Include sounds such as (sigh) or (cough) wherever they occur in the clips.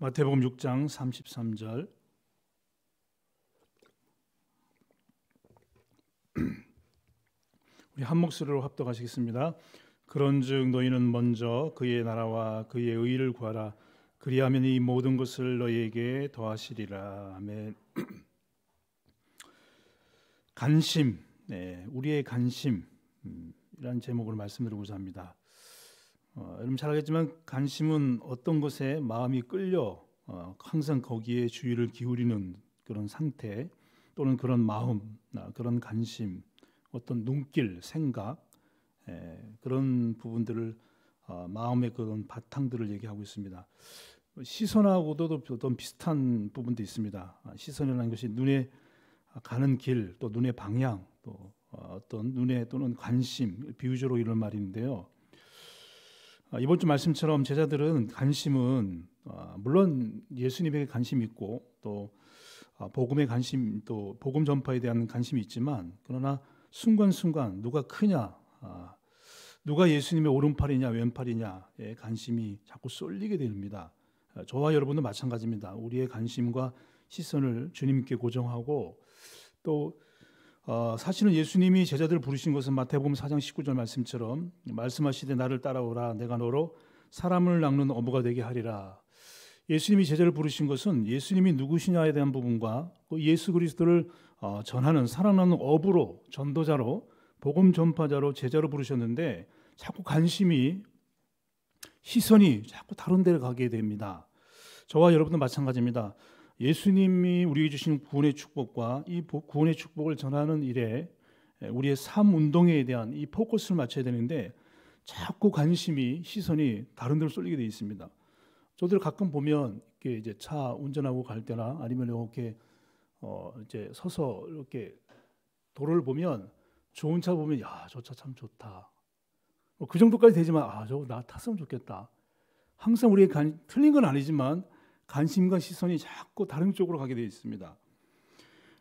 마태복음 6장 33절 (clears throat) 우리 한 목소리로 합독하시겠습니다. 그런즉 너희는 먼저 그의 나라와 그의 의를 구하라 그리하면 이 모든 것을 너희에게 더하시리라. 아멘. (clears throat) 간심, 네, 우리의 간심이란 제목으로 말씀드리고자 합니다. 어, 여러분 잘 알겠지만 관심은 어떤 것에 마음이 끌려 어, 항상 거기에 주의를 기울이는 그런 상태 또는 그런 마음, 아, 그런 관심, 어떤 눈길, 생각 에, 그런 부분들을 어, 마음의 그런 바탕들을 얘기하고 있습니다. 시선하고도 어떤 비슷한 부분도 있습니다. 아, 시선이라는 것이 눈에 가는 길, 또 눈의 방향, 또 어, 어떤 눈에 또는 관심, 비유적으로 이런 말인데요. 아, 이번 주 말씀처럼 제자들은 관심은 아, 물론 예수님에게 관심 있고 또 아, 복음에 관심 또 복음 전파에 대한 관심이 있지만 그러나 순간순간 누가 크냐 누가 예수님의 오른팔이냐 왼팔이냐에 관심이 자꾸 쏠리게 됩니다. 저와 여러분도 마찬가지입니다. 우리의 관심과 시선을 주님께 고정하고 또 어, 사실은 예수님이 제자들을 부르신 것은 마태복음 4장 19절 말씀처럼 말씀하시되 나를 따라오라 내가 너로 사람을 낚는 어부가 되게 하리라. 예수님이 제자를 부르신 것은 예수님이 누구시냐에 대한 부분과 그 예수 그리스도를 어, 전하는 사랑하는 어부로 전도자로 복음 전파자로 제자로 부르셨는데 자꾸 관심이 시선이 자꾸 다른 데를 가게 됩니다. 저와 여러분도 마찬가지입니다. 예수님이 우리에게 주신 구원의 축복과 이 구원의 축복을 전하는 일에 우리의 삶 운동에 대한 이 포커스를 맞춰야 되는데 자꾸 관심이 시선이 다른 데로 쏠리게 되어 있습니다. 저들 가끔 보면 이렇게 이제 차 운전하고 갈 때나 아니면 이렇게 어 이제 서서 이렇게 도로를 보면 좋은 차 보면 야저 차 참 좋다. 뭐그 정도까지 되지만 아저나 탔으면 좋겠다. 항상 우리의 간, 틀린 건 아니지만 관심과 시선이 자꾸 다른 쪽으로 가게 되어 있습니다.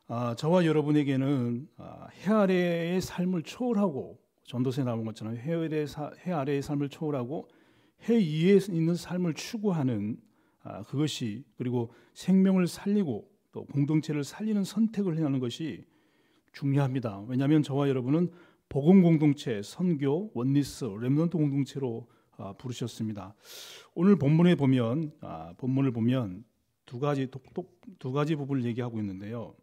아, 저와 여러분에게는 아, 해 아래의 삶을 초월하고 전도세 나온 것처럼 해, 아래, 해 아래의 삶을 초월하고 해 위에 있는 삶을 추구하는 아, 그것이 그리고 생명을 살리고 또 공동체를 살리는 선택을 해야 하는 것이 중요합니다. 왜냐하면 저와 여러분은 복음 공동체, 선교, 원리스, 렘넌트 공동체로 어, 부르셨습니다. 오늘 본문에 보면 아, 본문을 보면 두 가지 독독 두 가지 부분을 얘기하고 있는데요.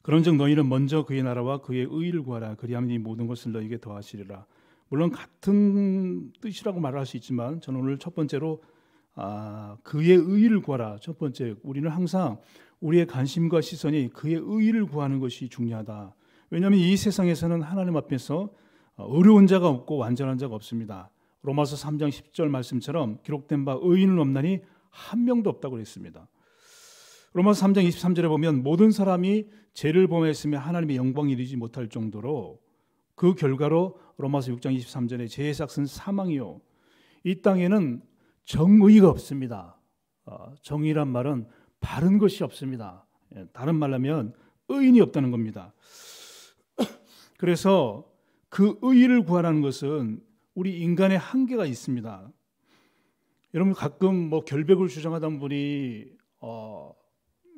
그런즉 너희는 먼저 그의 나라와 그의 의를 구하라 그리하면 이 모든 것을 너희에게 더하시리라. 물론 같은 뜻이라고 말할 수 있지만 저는 오늘 첫 번째로 아, 그의 의를 구하라. 첫 번째 우리는 항상 우리의 관심과 시선이 그의 의를 구하는 것이 중요하다. 왜냐하면 이 세상에서는 하나님 앞에서 어려운 자가 없고 완전한 자가 없습니다. 로마서 3장 10절 말씀처럼 기록된 바 의인은 없나니 한 명도 없다고 그랬습니다. 로마서 3장 23절에 보면 모든 사람이 죄를 범했으며 하나님의 영광이 이르지 못할 정도로 그 결과로 로마서 6장 23절에 죄의 삭은 사망이요 이 땅에는 정의가 없습니다. 어, 정의란 말은 바른 것이 없습니다. 예, 다른 말로 면 의인이 없다는 겁니다. (clears throat) 그래서 그 의의를 구하라는 것은 우리 인간의 한계가 있습니다. 여러분 가끔 뭐 결백을 주장하던 분이 어,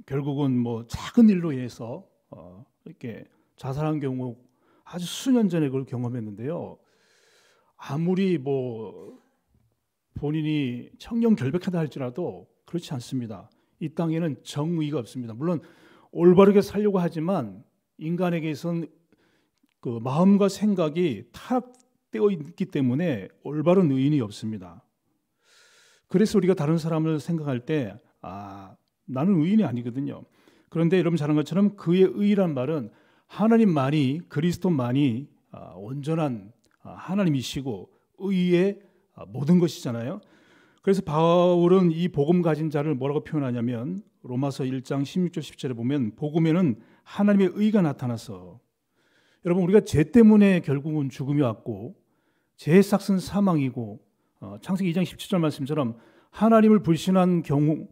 결국은 뭐 작은 일로 인해서 어, 이렇게 자살한 경우 아주 수년 전에 그걸 경험했는데요. 아무리 뭐 본인이 청렴 결백하다 할지라도 그렇지 않습니다. 이 땅에는 정의가 없습니다. 물론 올바르게 살려고 하지만 인간에게선 그 마음과 생각이 타락 떼어 있기 때문에 올바른 의인이 없습니다. 그래서 우리가 다른 사람을 생각할 때 아, 나는 의인이 아니거든요. 그런데 여러분 잘 아는 것처럼 그의 의란 말은 하나님만이 그리스도만이 아, 온전한 아, 하나님이시고 의의 아, 모든 것이잖아요. 그래서 바울은 이 복음 가진 자를 뭐라고 표현하냐면 로마서 1장 16절 1 7절에 보면 복음에는 하나님의 의가 나타나서 여러분 우리가 죄 때문에 결국은 죽음이 왔고 제삭은 사망이고 어, 창세기 2장 17절 말씀처럼 하나님을 불신한 경우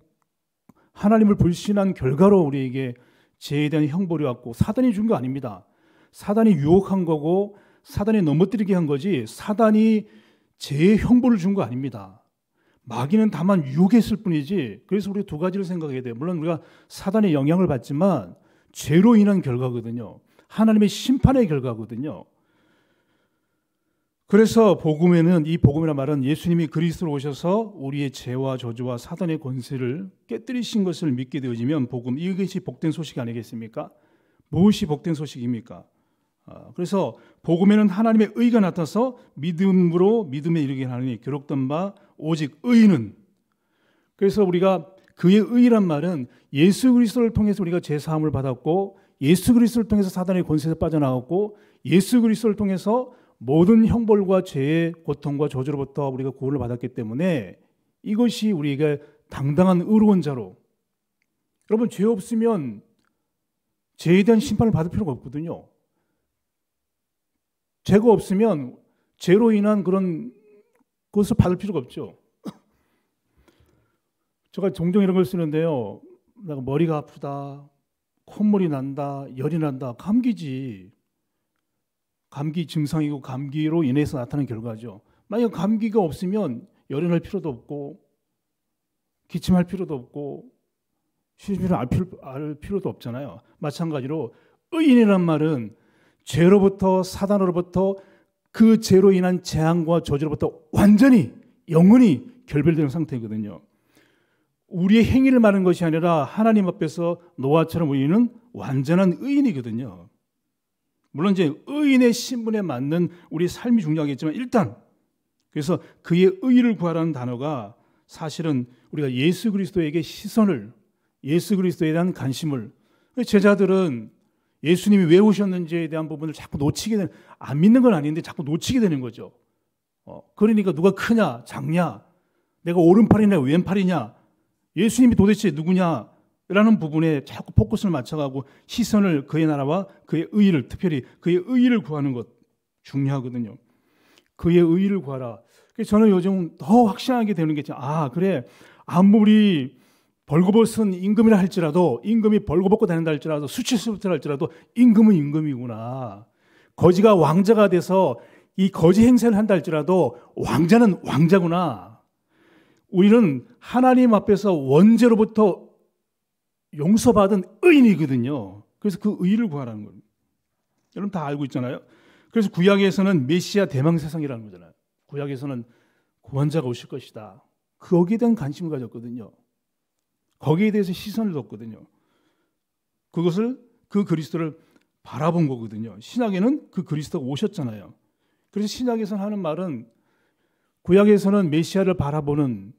하나님을 불신한 결과로 우리에게 죄에 대한 형벌이 왔고 사단이 준 거 아닙니다. 사단이 유혹한 거고 사단이 넘어뜨리게 한 거지 사단이 죄의 형벌을 준 거 아닙니다. 마귀는 다만 유혹했을 뿐이지 그래서 우리 두 가지를 생각해야 돼요. 물론 우리가 사단의 영향을 받지만 죄로 인한 결과거든요. 하나님의 심판의 결과거든요. 그래서 복음에는 이 복음이란 말은 예수님이 그리스도로 오셔서 우리의 죄와 저주와 사단의 권세를 깨뜨리신 것을 믿게 되어지면 복음 이것이 복된 소식 아니겠습니까? 무엇이 복된 소식입니까? 아, 그래서 복음에는 하나님의 의가 나타서 믿음으로 믿음에 이르게 하느니 괴롭던 바 오직 의는 그래서 우리가 그의 의란 말은 예수 그리스도를 통해서 우리가 죄 사함을 받았고 예수 그리스도를 통해서 사단의 권세에서 빠져나왔고 예수 그리스도를 통해서 모든 형벌과 죄의 고통과 저주로부터 우리가 구원을 받았기 때문에 이것이 우리에게 당당한 의로운 자로 여러분 죄 없으면 죄에 대한 심판을 받을 필요가 없거든요. 죄가 없으면 죄로 인한 그런 것을 받을 필요가 없죠. (coughs) 제가 종종 이런 걸 쓰는데요. 내가 머리가 아프다, 콧물이 난다, 열이 난다, 감기지. 감기 증상이고 감기로 인해서 나타난 결과죠. 만약 감기가 없으면 열연할 필요도 없고 기침할 필요도 없고 시신을 알, 필요, 알 필요도 없잖아요. 마찬가지로 의인이란 말은 죄로부터 사단으로부터 그 죄로 인한 재앙과 저주로부터 완전히 영원히 결별되는 상태거든요. 우리의 행위를 말하는 것이 아니라 하나님 앞에서 노아처럼 우리는 완전한 의인이거든요. 물론 이제 의인의 신분에 맞는 우리 삶이 중요하겠지만 일단 그래서 그의 의를 구하라는 단어가 사실은 우리가 예수 그리스도에게 시선을 예수 그리스도에 대한 관심을 제자들은 예수님이 왜 오셨는지에 대한 부분을 자꾸 놓치게 되는 안 믿는 건 아닌데 자꾸 놓치게 되는 거죠. 어, 그러니까 누가 크냐 작냐 내가 오른팔이냐 왼팔이냐 예수님이 도대체 누구냐 라는 부분에 자꾸 포커스를 맞춰가고 시선을 그의 나라와 그의 의의를 특별히 그의 의의를 구하는 것 중요하거든요. 그의 의의를 구하라. 그래서 저는 요즘 더 확신하게 되는 게 아, 그래. 아무리 벌거벗은 임금이라 할지라도 임금이 벌거벗고 다닌다 할지라도 수치스럽다 할지라도 임금은 임금이구나. 거지가 왕자가 돼서 이 거지 행세를 한다 할지라도 왕자는 왕자구나. 우리는 하나님 앞에서 원죄로부터 용서받은 의인이거든요. 그래서 그 의를 구하라는 거예요. 여러분 다 알고 있잖아요. 그래서 구약에서는 메시아 대망 세상이라는 거잖아요. 구약에서는 구원자가 오실 것이다. 거기에 대한 관심을 가졌거든요. 거기에 대해서 시선을 뒀거든요. 그것을 그 그리스도를 바라본 거거든요. 신약에는 그 그리스도가 오셨잖아요. 그래서 신약에서는 하는 말은 구약에서는 메시아를 바라보는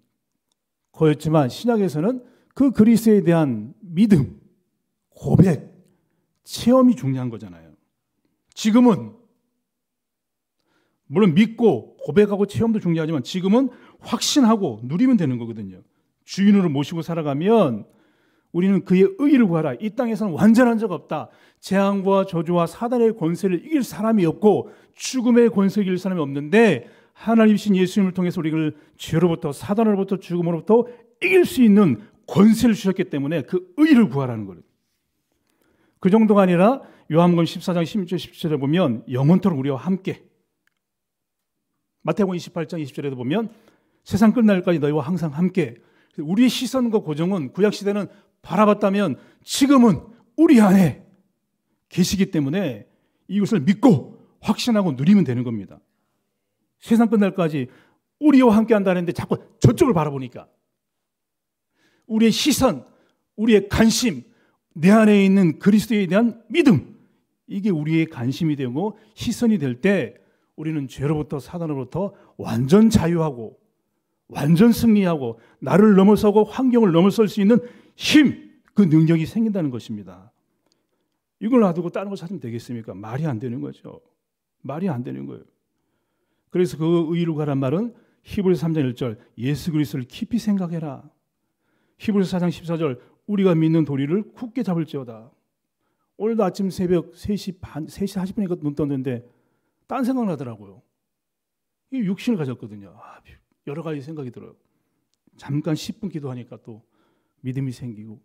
거였지만 신약에서는 그 그리스에 대한 믿음, 고백, 체험이 중요한 거잖아요. 지금은 물론 믿고 고백하고 체험도 중요하지만 지금은 확신하고 누리면 되는 거거든요. 주인으로 모시고 살아가면 우리는 그의 의를 구하라. 이 땅에서는 완전한 적 없다. 재앙과 저주와 사단의 권세를 이길 사람이 없고 죽음의 권세를 이길 사람이 없는데 하나님이신 예수님을 통해서 우리를 죄로부터 사단으로부터 죽음으로부터 이길 수 있는 권세를 주셨기 때문에 그 의를 구하라는 거예요. 그 정도가 아니라 요한복 14장 16절 17절에 보면 영원토록 우리와 함께 마태복음 28장 20절에도 보면 세상 끝날까지 너희와 항상 함께 우리의 시선과 고정은 구약 시대는 바라봤다면 지금은 우리 안에 계시기 때문에 이것을 믿고 확신하고 누리면 되는 겁니다. 세상 끝날까지 우리와 함께 한다는데 자꾸 저쪽을 바라보니까 우리의 시선, 우리의 관심, 내 안에 있는 그리스도에 대한 믿음, 이게 우리의 관심이 되고 시선이 될 때 우리는 죄로부터 사단으로부터 완전 자유하고 완전 승리하고 나를 넘어서고 환경을 넘어설 수 있는 힘, 그 능력이 생긴다는 것입니다. 이걸 놔두고 다른 걸 찾으면 되겠습니까? 말이 안 되는 거죠. 말이 안 되는 거예요. 그래서 그 의로 가란 말은 히브리 3장 1절 예수 그리스도를 깊이 생각해라. 히브리서 4장 14절 우리가 믿는 도리를 굳게 잡을지어다. 오늘 아침 새벽 3시 반 3시 40분이니까 눈 떴는데 딴 생각 나더라고요. 이 육신을 가졌거든요. 아, 여러 가지 생각이 들어요. 잠깐 10분 기도하니까 또 믿음이 생기고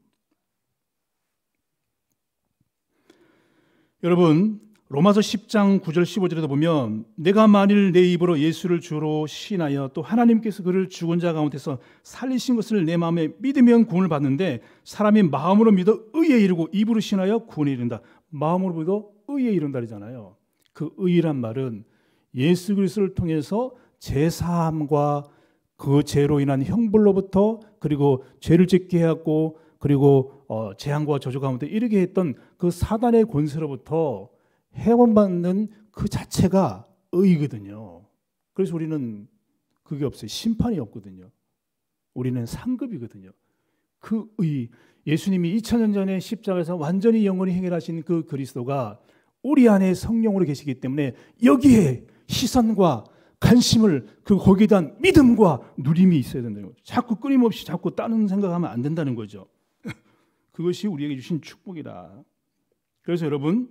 여러분 로마서 10장 9절 15절에도 보면 내가 만일 내 입으로 예수를 주로 신하여 또 하나님께서 그를 죽은 자 가운데서 살리신 것을 내 마음에 믿으면 구원을 받는데 사람이 마음으로 믿어 의에 이르고 입으로 신하여 구원에 이른다. 마음으로 믿어 의에 이른다잖아요. 그 의란 말은 예수 그리스도를 통해서 제 사함과 그 죄로 인한 형벌로부터 그리고 죄를 짓게 하고 그리고 어, 재앙과 저주 가운데 이르게 했던 그 사단의 권세로부터 해원받는 그 자체가 의이거든요. 그래서 우리는 그게 없어요. 심판이 없거든요. 우리는 상급이거든요. 그 의, 예수님이 2000년 전에 십자가에서 완전히 영원히 행해하신 그 그리스도가 우리 안에 성령으로 계시기 때문에 여기에 시선과 관심을 그 거기에 대한 믿음과 누림이 있어야 된다는 거죠. 자꾸 끊임없이 자꾸 따는 생각하면 안 된다는 거죠. (laughs) 그것이 우리에게 주신 축복이다 그래서 여러분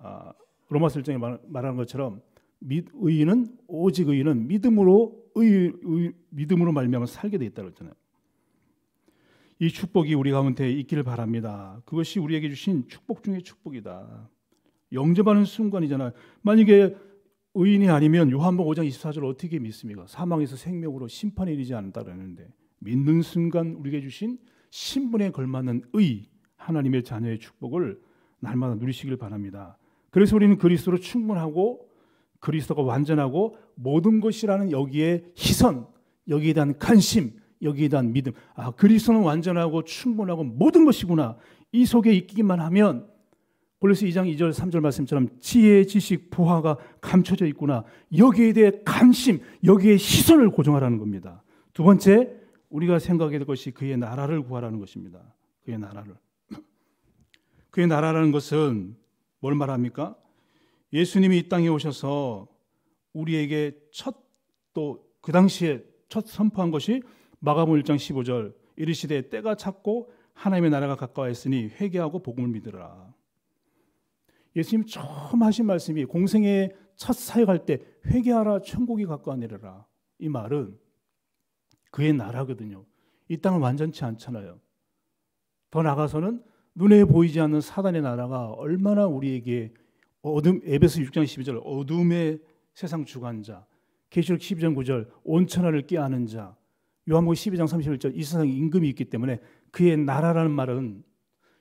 아, 로마서 1장에 말, 말한 것처럼 믿, 의인은 오직 의인은 믿음으로 의, 의 믿음으로 말미암아 살게 돼 있다고 했잖아요. 이 축복이 우리 가운데 있기를 바랍니다. 그것이 우리에게 주신 축복 중의 축복이다. 영접하는 순간이잖아 만약에 의인이 아니면 요한복 5장 24절 어떻게 믿습니까? 사망에서 생명으로 심판에 이르지 않는다 그러는데 믿는 순간 우리에게 주신 신분에 걸맞는 의 하나님의 자녀의 축복을 날마다 누리시길 바랍니다. 그래서 우리는 그리스도로 충분하고 그리스도가 완전하고 모든 것이라는 여기에 희선, 여기에 대한 관심, 여기에 대한 믿음. 아, 그리스도는 완전하고 충분하고 모든 것이구나. 이 속에 있기만 하면 골로새 2장 2절 3절 말씀처럼 지혜, 지식, 부하가 감춰져 있구나. 여기에 대해 관심, 여기에 시선을 고정하라는 겁니다. 두 번째, 우리가 생각해야 될 것이 그의 나라를 구하라는 것입니다. 그의 나라를. (clears throat) 그의 나라라는 것은 뭘 말합니까? 예수님이 이 땅에 오셔서 우리에게 첫 또 그 당시에 첫 선포한 것이 마가복음 1장 15절 이르시되 때가 찼고 하나님의 나라가 가까워했으니 회개하고 복음을 믿으라. 예수님 처음 하신 말씀이 공생의 첫 사역할 때 회개하라 천국이 가까워내려라 이 말은 그의 나라거든요. 이 땅은 완전치 않잖아요. 더 나가서는 눈에 보이지 않는 사단의 나라가 얼마나 우리에게 어둠 에베소 6장 12절 어둠의 세상 주관자 계시록 12장 9절 온천하를 깨하는 자 요한복음 12장 31절 이 세상 임금이 있기 때문에 그의 나라라는 말은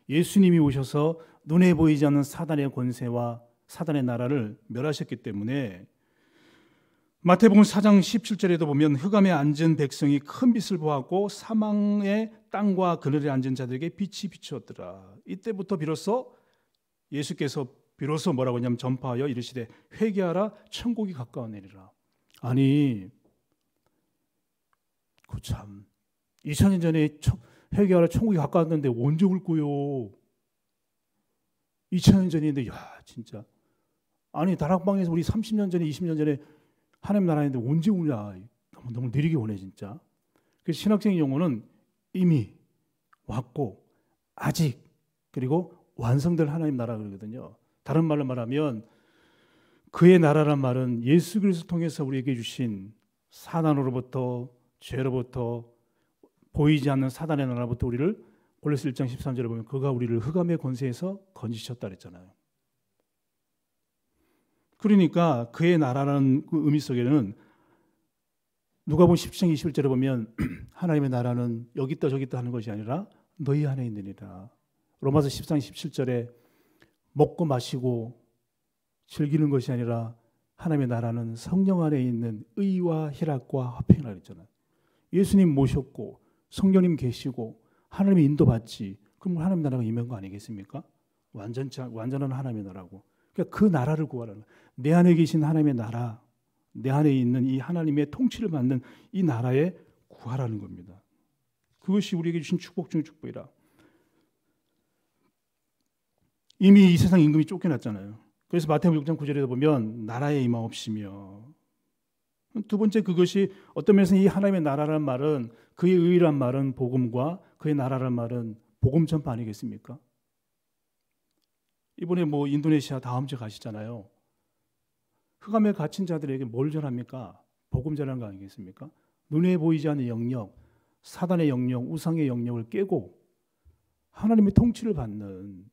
예수님이 오셔서 눈에 보이지 않는 사단의 권세와 사단의 나라를 멸하셨기 때문에 마태복음 4장 17절에도 보면 흑암에 앉은 백성이 큰 빛을 보았고 사망의 땅과 그늘에 앉은 자들에게 빛이 비추었더라. 이때부터 비로소 예수께서 비로소 뭐라고 하냐면 전파하여 이르시되 회개하라 천국이 가까워내리라. 아니 그참 2000년 전에 회개하라 천국이 가까웠는데 언제 울고요? 2000년 전인데 야 진짜 아니 다락방에서 우리 30년 전에 20년 전에 하나님 나라인데 언제 오냐 너무, 너무 느리게 오네 진짜 그래서 신학적 용어는 이미 왔고 아직 그리고 완성될 하나님 나라 그러거든요 다른 말로 말하면 그의 나라란 말은 예수 그리스도 통해서 우리에게 주신 사단으로부터 죄로부터 보이지 않는 사단의 나라부터 우리를 골로새 1장 13절에 보면 그가 우리를 흑암의 권세에서 건지셨다 그랬잖아요. 그러니까 그의 나라라는 그 의미 속에는 누가 보면 17장 21절에 보면 (clears throat) 하나님의 나라는 여기 있다 저기 있다 하는 것이 아니라 너희 안에 있느니라. 로마서 13장 17절에 먹고 마시고 즐기는 것이 아니라 하나님의 나라는 성령 안에 있는 의와 희락과 화평이라 그랬잖아요. 예수님 모셨고 성령님 계시고 하나님의 인도받지 그럼 하나님 의 나라가 임한 거 아니겠습니까? 완전 완전한 하나님의 나라고. 그러니까 그 나라를 구하라는 내 안에 계신 하나님의 나라, 내 안에 있는 이 하나님의 통치를 받는 이 나라에 구하라는 겁니다. 그것이 우리에게 주신 축복 중의 축복이라. 이미 이 세상 임금이 쫓겨났잖아요. 그래서 마태복음 6장 9절에서 보면 나라에 임하옵시며 두 번째 그것이 어떤 면에서 이 하나님의 나라라는 말은 그의 의란 말은 복음과 그의 나라란 말은 복음 전파 아니겠습니까? 이번에 뭐 인도네시아 다음 주에 가시잖아요. 흑암에 갇힌 자들에게 뭘 전합니까? 복음 전하는 거 아니겠습니까? 눈에 보이지 않는 영역, 사단의 영역, 우상의 영역을 깨고 하나님의 통치를 받는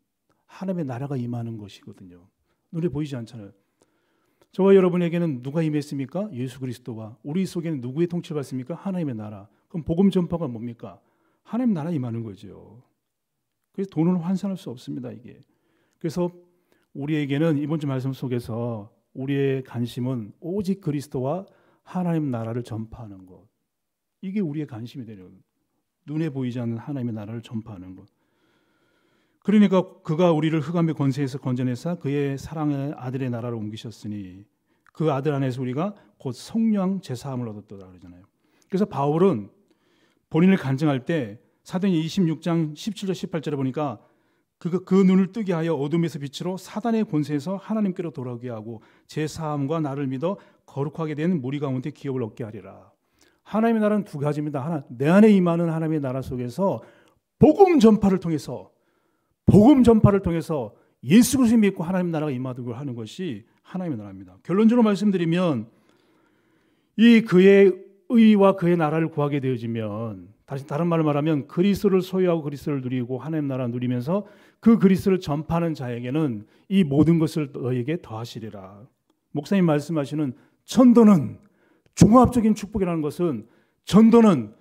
하나님의 나라가 임하는 것이거든요. 눈에 보이지 않잖아요. 저와 여러분에게는 누가 임했습니까? 예수 그리스도와 우리 속에는 누구의 통치를 받습니까? 하나님의 나라. 그럼 복음 전파가 뭡니까? 하나님 나라 임하는 거죠. 그래서 돈을 환산할 수 없습니다, 이게. 그래서 우리에게는 이번 주 말씀 속에서 우리의 관심은 오직 그리스도와 하나님 나라를 전파하는 것. 이게 우리의 관심이 되는 거 눈에 보이지 않는 하나님의 나라를 전파하는 것. 그러니까 그가 우리를 흑암의 권세에서 건져내사 그의 사랑의 아들의 나라로 옮기셨으니 그 아들 안에서 우리가 곧 성령 제사함을 얻었다고 그러잖아요. 그래서 바울은 본인을 간증할 때 사도행 26장 17절 18절에 보니까 그, 그 눈을 뜨게 하여 어둠에서 빛으로 사단의 권세에서 하나님께로 돌아오게 하고 제 사함과 나를 믿어 거룩하게 된 무리 가운데 기업을 얻게 하리라. 하나님의 나라는 두 가지입니다. 하나 내 안에 임하는 하나님의 나라 속에서 복음 전파를 통해서 복음 전파를 통해서 예수 그리스도 믿고 하나님 나라가 임하도록 하는 것이 하나님의 나라입니다. 결론적으로 말씀드리면 이 그의 의와 그의 나라를 구하게 되어지면 다시 다른 말로 말하면 그리스도를 소유하고 그리스도를 누리고 하나님 나라 누리면서 그 그리스를 전파하는 자에게는 이 모든 것을 너에게 더하시리라. 목사님 말씀하시는 천도는 종합적인 축복이라는 것은 전도는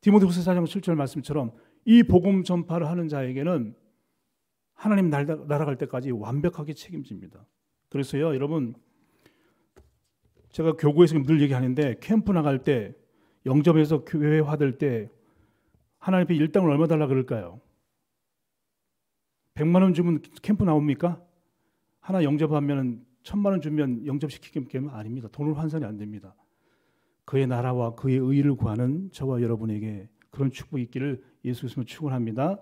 디모데후서 4장 7절 말씀처럼 이 복음 전파를 하는 자에게는 하나님 날아갈 때까지 완벽하게 책임집니다. 그래서요, 여러분 제가 교구에서 늘 얘기하는데 캠프 나갈 때 영접해서 교회화 될 때 하나님 께 일당을 얼마 달라 그럴까요? 100만 원 주면 캠프 나옵니까? 하나 영접하면 천만 원 주면 영접시키는 게 아닙니다. 돈으 환산이 안 됩니다. 그의 나라와 그의 의를 구하는 저와 여러분에게 그런 축복이 있기를 예수 그리스도 축원합니다.